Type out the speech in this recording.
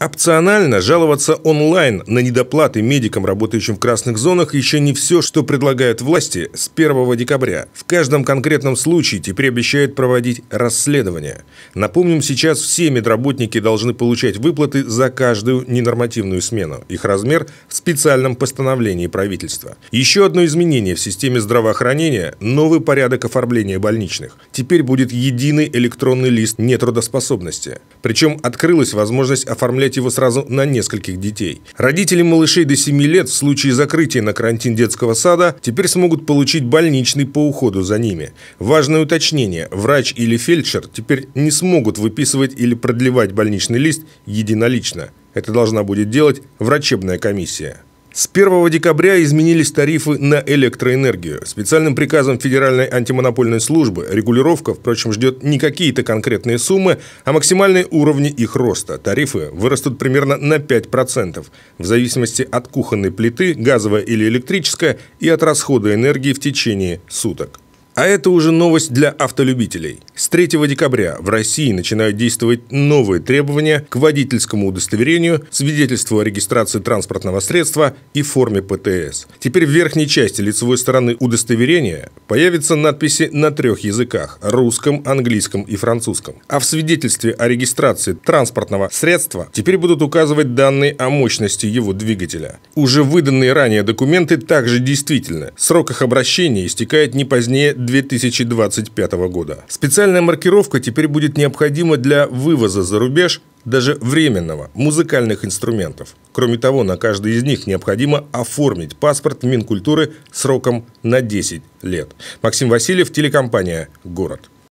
Опционально жаловаться онлайн на недоплаты медикам, работающим в красных зонах, еще не все, что предлагают власти с 1 декабря. В каждом конкретном случае теперь обещают проводить расследование. Напомним, сейчас все медработники должны получать выплаты за каждую ненормативную смену. Их размер в специальном постановлении правительства. Еще одно изменение в системе здравоохранения – новый порядок оформления больничных. Теперь будет единый электронный лист нетрудоспособности. Причем открылась возможность оформлять оформлять его сразу на нескольких детей. Родители малышей до 7 лет в случае закрытия на карантин детского сада теперь смогут получить больничный по уходу за ними. Важное уточнение. Врач или фельдшер теперь не смогут выписывать или продлевать больничный лист единолично. Это должна будет делать врачебная комиссия. С 1 декабря изменились тарифы на электроэнергию. Специальным приказом Федеральной антимонопольной службы регулировка, впрочем, ждет не какие-то конкретные суммы, а максимальные уровни их роста. Тарифы вырастут примерно на 5%, в зависимости от кухонной плиты, газовая или электрическая, и от расхода энергии в течение суток. А это уже новость для автолюбителей. С 3 декабря в России начинают действовать новые требования к водительскому удостоверению, свидетельству о регистрации транспортного средства и форме ПТС. Теперь в верхней части лицевой стороны удостоверения появятся надписи на трех языках – русском, английском и французском. А в свидетельстве о регистрации транспортного средства теперь будут указывать данные о мощности его двигателя. Уже выданные ранее документы также действительны. Срок их обращения истекает не позднее 2025 года. Специальная маркировка теперь будет необходима для вывоза за рубеж даже временного, музыкальных инструментов. Кроме того, на каждый из них необходимо оформить паспорт Минкультуры сроком на 10 лет. Максим Васильев, телекомпания «Город».